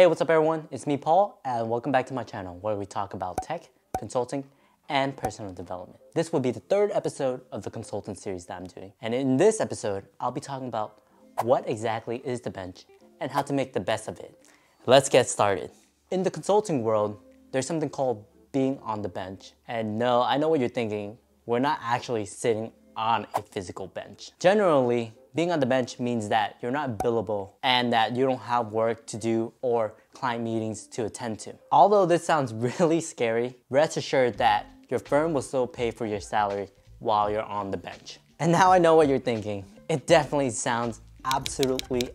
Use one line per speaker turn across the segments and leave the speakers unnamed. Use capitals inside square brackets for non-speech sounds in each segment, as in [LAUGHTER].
Hey, what's up everyone? It's me, Paul, and welcome back to my channel where we talk about tech, consulting, and personal development. This will be the third episode of the consultant series that I'm doing. And in this episode, I'll be talking about what exactly is the bench and how to make the best of it. Let's get started. In the consulting world, there's something called being on the bench. And no, I know what you're thinking. We're not actually sitting on a physical bench. Generally, being on the bench means that you're not billable and that you don't have work to do or client meetings to attend to. Although this sounds [LAUGHS] really scary, rest assured that your firm will still pay for your salary while you're on the bench. And now I know what you're thinking. It definitely sounds absolutely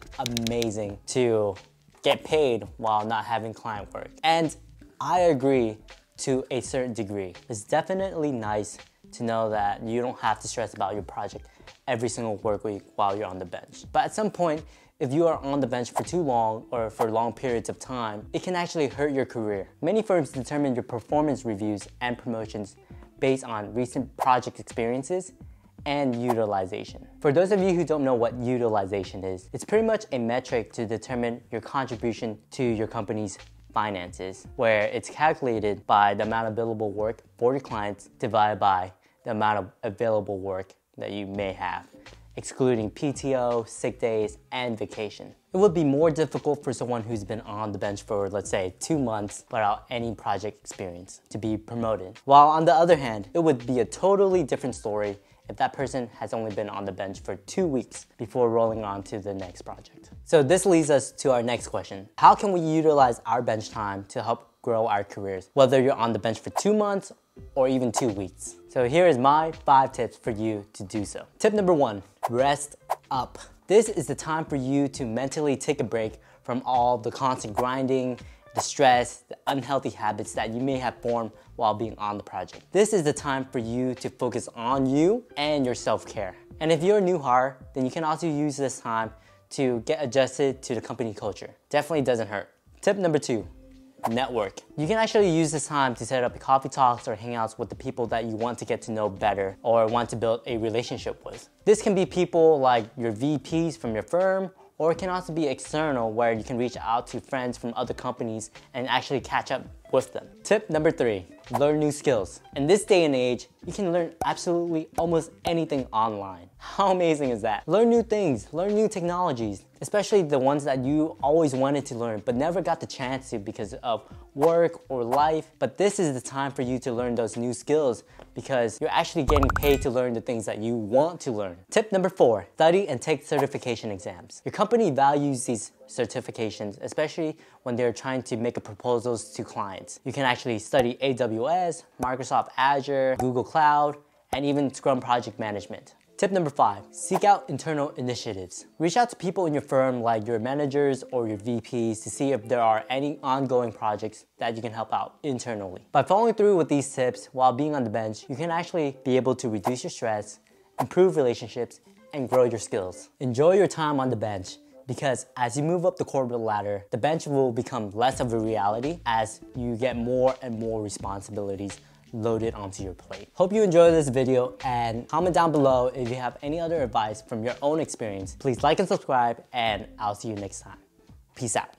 amazing to get paid while not having client work. And I agree to a certain degree. It's definitely nice to know that you don't have to stress about your project every single work week while you're on the bench. But at some point, if you are on the bench for too long or for long periods of time, it can actually hurt your career. Many firms determine your performance reviews and promotions based on recent project experiences and utilization. For those of you who don't know what utilization is, it's pretty much a metric to determine your contribution to your company's finances, where it's calculated by the amount of billable work for your clients divided by the amount of available work that you may have, excluding PTO, sick days, and vacation. It would be more difficult for someone who's been on the bench for, let's say, two months without any project experience to be promoted. While on the other hand, it would be a totally different story if that person has only been on the bench for two weeks before rolling on to the next project. So this leads us to our next question. How can we utilize our bench time to help grow our careers, whether you're on the bench for two months or even two weeks. So here is my five tips for you to do so. Tip number one, rest up. This is the time for you to mentally take a break from all the constant grinding, the stress, the unhealthy habits that you may have formed while being on the project. This is the time for you to focus on you and your self-care. And if you're a new hire, then you can also use this time to get adjusted to the company culture. Definitely doesn't hurt. Tip number two, network. You can actually use this time to set up coffee talks or hangouts with the people that you want to get to know better or want to build a relationship with. This can be people like your VPs from your firm or it can also be external where you can reach out to friends from other companies and actually catch up with them. Tip number three, learn new skills. In this day and age, you can learn absolutely almost anything online. How amazing is that? Learn new things, learn new technologies, especially the ones that you always wanted to learn but never got the chance to because of work or life. But this is the time for you to learn those new skills because you're actually getting paid to learn the things that you want to learn. Tip number four, study and take certification exams. Your company values these certifications, especially when they're trying to make proposals to clients. You can actually study AWS, Microsoft Azure, Google Cloud, and even Scrum Project Management. Tip number five, seek out internal initiatives. Reach out to people in your firm like your managers or your VPs to see if there are any ongoing projects that you can help out internally. By following through with these tips while being on the bench, you can actually be able to reduce your stress, improve relationships, and grow your skills. Enjoy your time on the bench because as you move up the corporate ladder, the bench will become less of a reality as you get more and more responsibilities loaded onto your plate. Hope you enjoyed this video and comment down below if you have any other advice from your own experience. Please like and subscribe and I'll see you next time. Peace out.